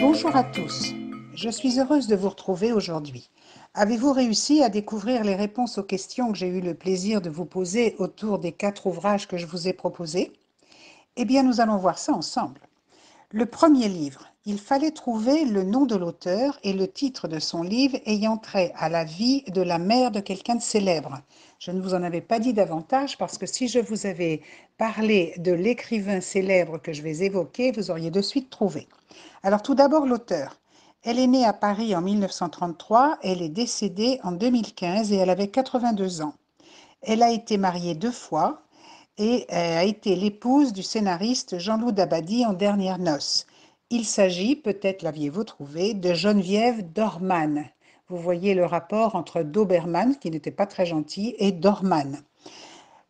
Bonjour à tous. Je suis heureuse de vous retrouver aujourd'hui. Avez-vous réussi à découvrir les réponses aux questions que j'ai eu le plaisir de vous poser autour des quatre ouvrages que je vous ai proposés Eh bien, nous allons voir ça ensemble. Le premier livre, il fallait trouver le nom de l'auteur et le titre de son livre ayant trait à la vie de la mère de quelqu'un de célèbre. Je ne vous en avais pas dit davantage parce que si je vous avais parlé de l'écrivain célèbre que je vais évoquer, vous auriez de suite trouvé. Alors tout d'abord l'auteur. Elle est née à Paris en 1933, elle est décédée en 2015 et elle avait 82 ans. Elle a été mariée deux fois et euh, a été l'épouse du scénariste Jean-Loup Dabadi en dernière noce. Il s'agit, peut-être l'aviez-vous trouvé, de Geneviève Dorman. Vous voyez le rapport entre Doberman, qui n'était pas très gentil, et Dorman.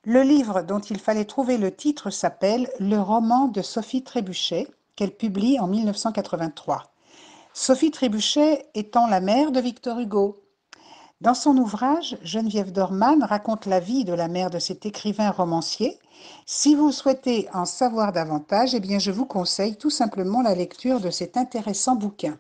Le livre dont il fallait trouver le titre s'appelle Le roman de Sophie Trébuchet, qu'elle publie en 1983. Sophie Trébuchet étant la mère de Victor Hugo, dans son ouvrage, Geneviève Dorman raconte la vie de la mère de cet écrivain romancier. Si vous souhaitez en savoir davantage, eh bien je vous conseille tout simplement la lecture de cet intéressant bouquin.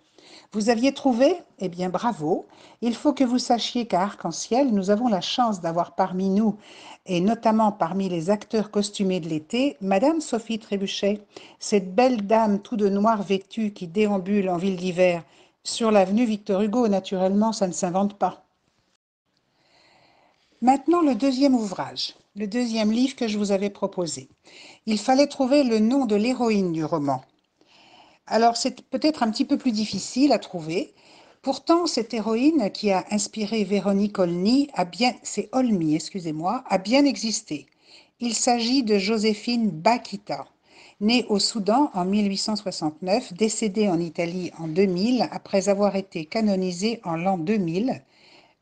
Vous aviez trouvé Eh bien bravo Il faut que vous sachiez qu'à Arc-en-Ciel, nous avons la chance d'avoir parmi nous, et notamment parmi les acteurs costumés de l'été, Madame Sophie Trébuchet, cette belle dame tout de noir vêtue qui déambule en ville d'hiver. Sur l'avenue Victor Hugo, naturellement, ça ne s'invente pas. Maintenant, le deuxième ouvrage, le deuxième livre que je vous avais proposé. Il fallait trouver le nom de l'héroïne du roman. Alors, c'est peut-être un petit peu plus difficile à trouver. Pourtant, cette héroïne qui a inspiré Véronique Olmi a bien, c'est Olmy, excusez-moi, a bien existé. Il s'agit de Joséphine Bakita, née au Soudan en 1869, décédée en Italie en 2000 après avoir été canonisée en l'an 2000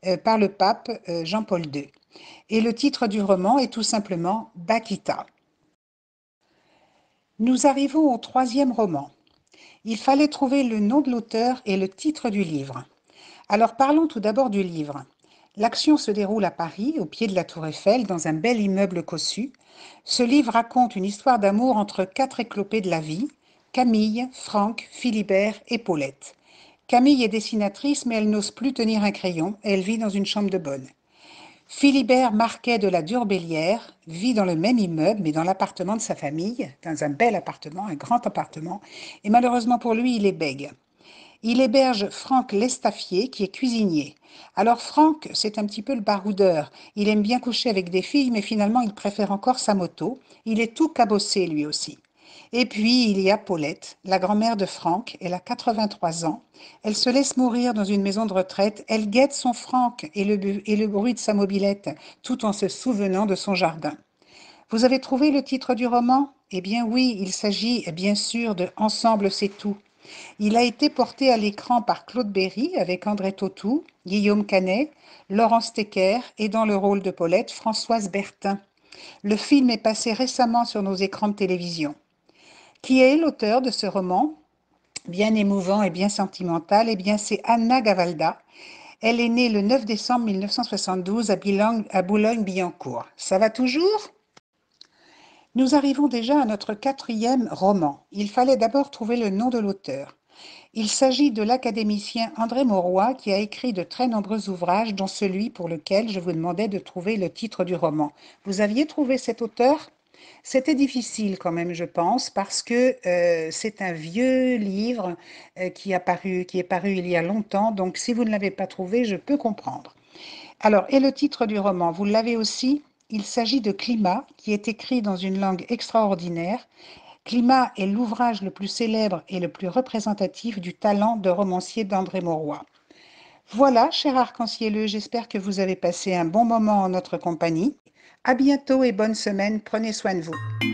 euh, par le pape euh, Jean-Paul II. Et le titre du roman est tout simplement Bakita. Nous arrivons au troisième roman. Il fallait trouver le nom de l'auteur et le titre du livre. Alors parlons tout d'abord du livre. L'action se déroule à Paris, au pied de la Tour Eiffel, dans un bel immeuble cossu. Ce livre raconte une histoire d'amour entre quatre éclopés de la vie, Camille, Franck, Philibert et Paulette. Camille est dessinatrice, mais elle n'ose plus tenir un crayon. Elle vit dans une chambre de bonne. Philibert Marquet de la Durbellière vit dans le même immeuble, mais dans l'appartement de sa famille, dans un bel appartement, un grand appartement, et malheureusement pour lui, il est bègue. Il héberge Franck Lestafier qui est cuisinier. Alors Franck, c'est un petit peu le baroudeur. Il aime bien coucher avec des filles, mais finalement, il préfère encore sa moto. Il est tout cabossé, lui aussi. Et puis, il y a Paulette, la grand-mère de Franck, elle a 83 ans. Elle se laisse mourir dans une maison de retraite. Elle guette son Franck et le, et le bruit de sa mobilette, tout en se souvenant de son jardin. Vous avez trouvé le titre du roman Eh bien oui, il s'agit bien sûr de Ensemble c'est tout. Il a été porté à l'écran par Claude Berry avec André Totou, Guillaume Canet, Laurence Tecker et dans le rôle de Paulette, Françoise Bertin. Le film est passé récemment sur nos écrans de télévision. Qui est l'auteur de ce roman Bien émouvant et bien sentimental, et eh bien c'est Anna Gavalda. Elle est née le 9 décembre 1972 à Boulogne-Billancourt. Ça va toujours Nous arrivons déjà à notre quatrième roman. Il fallait d'abord trouver le nom de l'auteur. Il s'agit de l'académicien André Mauroy qui a écrit de très nombreux ouvrages, dont celui pour lequel je vous demandais de trouver le titre du roman. Vous aviez trouvé cet auteur c'était difficile quand même, je pense, parce que euh, c'est un vieux livre euh, qui, a paru, est paru il y a longtemps, donc si vous ne l'avez pas trouvé, je peux comprendre. Alors, et le titre du roman, vous l'avez aussi Il s'agit de Climat, qui est écrit dans une langue extraordinaire. Climat est l'ouvrage le plus célèbre et le plus représentatif du talent de romancier d'André Mauroy. Voilà, cher arc en j'espère que vous avez passé un bon moment en notre compagnie. À bientôt et bonne semaine. Prenez soin de vous.